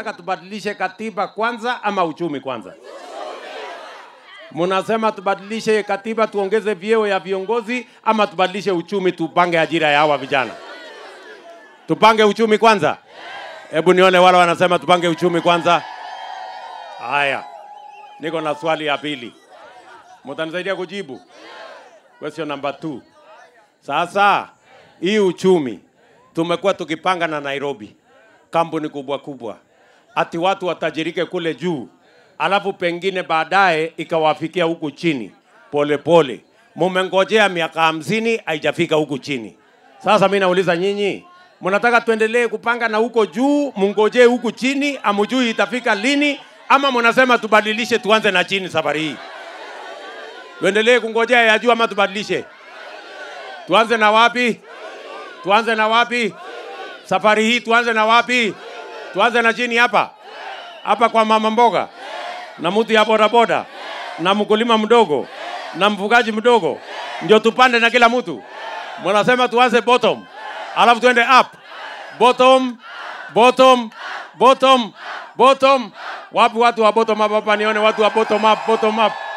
mnataka tubadilishe katiba kwanza ama uchumi kwanza? Mnasema tubadilishe katiba, tuongeze vyeo ya viongozi, ama tubadilishe uchumi, tupange ajira ya hawa vijana? Tupange uchumi kwanza. Hebu nione wale wanasema tupange uchumi kwanza. Haya, niko na swali ya pili, mtanisaidia kujibu question number two. Sasa hii uchumi tumekuwa tukipanga na Nairobi, kampuni kubwa kubwa ati watu watajirike kule juu, alafu pengine baadaye ikawafikia huku chini polepole. Mumengojea miaka hamsini haijafika huku chini. Sasa mi nauliza nyinyi, mnataka tuendelee kupanga na huko juu, mungojee huku chini, amujui itafika lini, ama mnasema tubadilishe, tuanze na chini safari hii? Tuendelee kungojea ya juu ama tubadilishe? Tuanze na wapi? Tuanze na wapi? Safari hii tuanze na wapi? Tuanze na chini hapa hapa kwa mama mboga na mtu ya bodaboda na mkulima mdogo na mfugaji mdogo, ndio tupande na kila mtu. Mnasema tuanze bottom, alafu tuende up, bottom, bottom, bottom, bottom. Wapi watu wa bottom up hapa? Nione watu wa bottom up, bottom up.